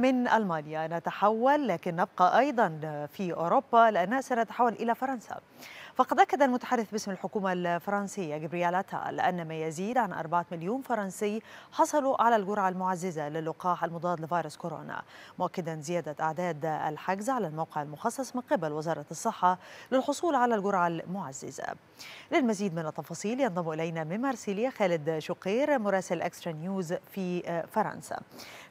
من ألمانيا نتحول لكن نبقى أيضا في أوروبا لأننا سنتحول إلى فرنسا فقد أكد المتحدث باسم الحكومة الفرنسية جبريال أتال أن ما يزيد عن 4 مليون فرنسي حصلوا على الجرعة المعززة للقاح المضاد لفيروس كورونا مؤكدا زيادة أعداد الحجز على الموقع المخصص من قبل وزارة الصحة للحصول على الجرعة المعززة للمزيد من التفاصيل ينضم إلينا من مارسيليا خالد شقير مراسل أكسترا نيوز في فرنسا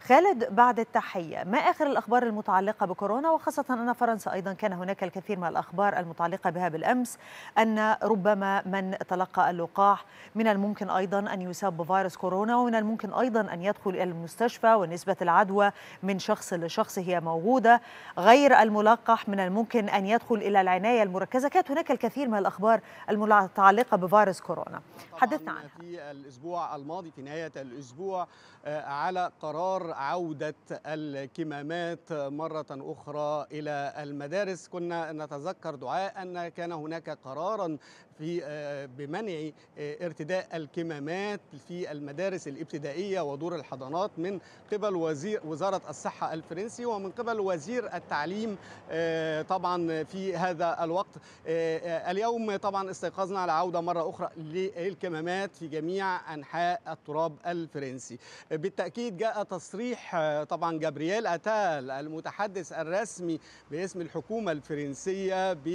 خالد بعد التحية ما آخر الأخبار المتعلقة بكورونا وخاصة أن فرنسا أيضا كان هناك الكثير من الأخبار المتعلقة بها بالأمس أن ربما من تلقى اللقاح من الممكن أيضا أن يصاب بفيروس كورونا ومن الممكن أيضا أن يدخل إلى المستشفى ونسبة العدوى من شخص لشخص هي موجودة غير الملقح من الممكن أن يدخل إلى العناية المركزة كانت هناك الكثير من الأخبار المتعلقة بفيروس كورونا حدثنا عنها في الأسبوع الماضي في نهاية الأسبوع آه، على قرار عودة الكمامات مرة أخرى إلى المدارس كنا نتذكر دعاء أن كان هناك قرارا في آه، بمنع آه، ارتداء الكمامات في المدارس الابتدائية ودور الحضانات من قبل وزير وزارة الصحة الفرنسي ومن قبل وزير التعليم آه، طبعا في هذا الوقت آه، آه، اليوم طبعا استيقظنا على عودة مرة أخرى للكمامات في جميع أنحاء التراب الفرنسي بالتأكيد جاء تصريح طبعا جابرييل أتال المتحدث الرسمي باسم الحكومة الفرنسية ب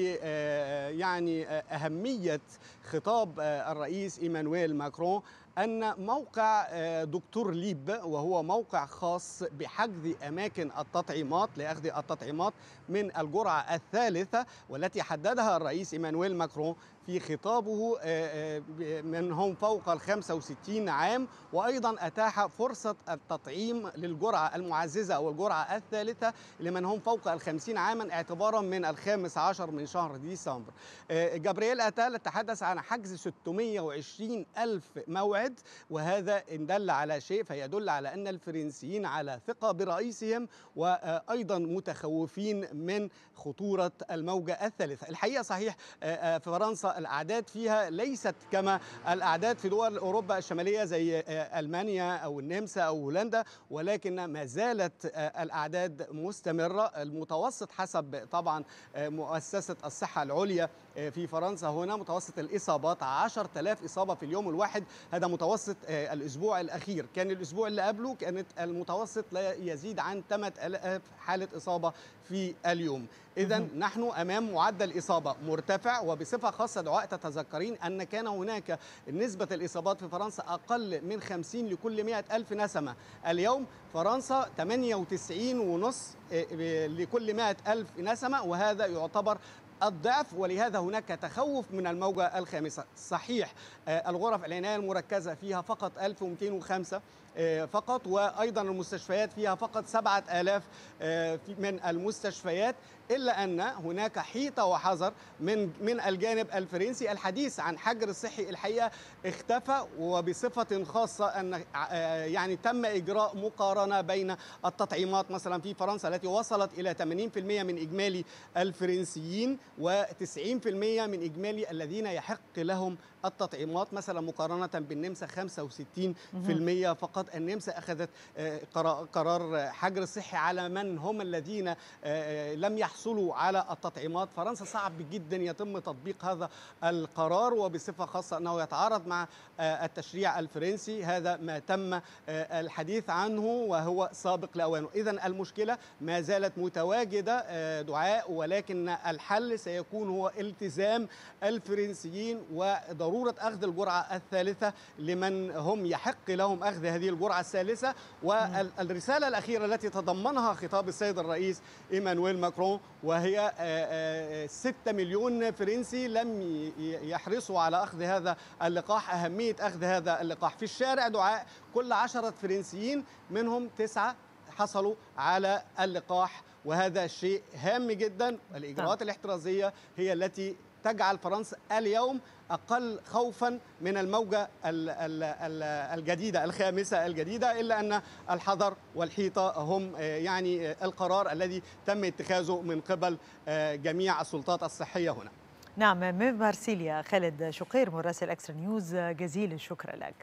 يعني أهمية خطاب الرئيس Emmanuel Macron أن موقع آه، دكتور ليب وهو موقع خاص بحجز أماكن التطعيمات لأخذ التطعيمات من الجرعة الثالثة والتي حددها الرئيس إيمانويل ماكرون في خطابه آه، آه، من هم فوق ال 65 عام وأيضا أتاح فرصة التطعيم للجرعة المعززة أو الجرعة الثالثة لمن هم فوق ال 50 عاما اعتبارا من الخامس عشر من شهر ديسمبر جابرييل أتال تحدث عن حجز 620 ألف موعد الاتحاد وهذا إن دل على شيء فيدل على أن الفرنسيين على ثقة برئيسهم وأيضا متخوفين من خطورة الموجة الثالثة الحقيقة صحيح آه، آه، فرنسا الأعداد فيها ليست كما الأعداد في دول أوروبا الشمالية زي آه، ألمانيا أو النمسا أو هولندا ولكن ما زالت الأعداد مستمرة المتوسط حسب طبعا مؤسسة الصحة العليا آه، في فرنسا هنا متوسط الاصابات 10000 اصابه في اليوم الواحد هذا متوسط آه، الاسبوع الاخير كان الاسبوع اللي قبله كانت المتوسط لا يزيد عن 8000 حاله اصابه في اليوم اذا نحن امام معدل اصابه مرتفع وبصفه خاصه دعاء تتذكرين ان كان هناك نسبه الاصابات في فرنسا اقل من 50 لكل 100 الف نسمه اليوم فرنسا 98 ونص آه، لكل 100 الف نسمه وهذا يعتبر الضعف ولهذا هناك تخوف من الموجة الخامسة صحيح آه، الغرف العناية المركزة فيها فقط 1205 آه، فقط وأيضا المستشفيات فيها فقط 7000 آه، من المستشفيات إلا أن هناك حيطة وحذر من من الجانب الفرنسي الحديث عن حجر الصحي الحقيقة اختفى وبصفة خاصة أن آه، يعني تم إجراء مقارنة بين التطعيمات مثلا في فرنسا التي وصلت إلى 80% من إجمالي الفرنسيين و90% من إجمالي الذين يحق لهم التطعيمات مثلا مقارنة بالنمسا 65% فقط النمسا أخذت آه، قرار حجر صحي على من هم الذين آه، آه، لم يحصلوا على التطعيمات فرنسا صعب جدا يتم تطبيق هذا القرار وبصفة خاصة أنه يتعارض مع التشريع الفرنسي هذا ما تم الحديث عنه وهو سابق لأوانه إذا المشكلة ما زالت متواجدة دعاء ولكن الحل سيكون هو التزام الفرنسيين وضرورة ضروره اخذ الجرعه الثالثه لمن هم يحق لهم اخذ هذه الجرعه الثالثه والرساله الاخيره التي تضمنها خطاب السيد الرئيس ايمانويل ماكرون وهي 6 آه، آه، مليون فرنسي لم يحرصوا على اخذ هذا اللقاح اهميه اخذ هذا اللقاح في الشارع دعاء كل عشرة فرنسيين منهم تسعة حصلوا على اللقاح وهذا شيء هام جدا نعم. الإجراءات الاحترازية هي التي تجعل فرنسا اليوم اقل خوفا من الموجه الجديده الخامسه الجديده الا ان الحذر والحيطه هم آه، يعني آه، القرار الذي تم اتخاذه من قبل آه، جميع السلطات الصحيه هنا. نعم من مارسيليا خالد شقير مراسل اكسترا نيوز جزيل الشكر لك.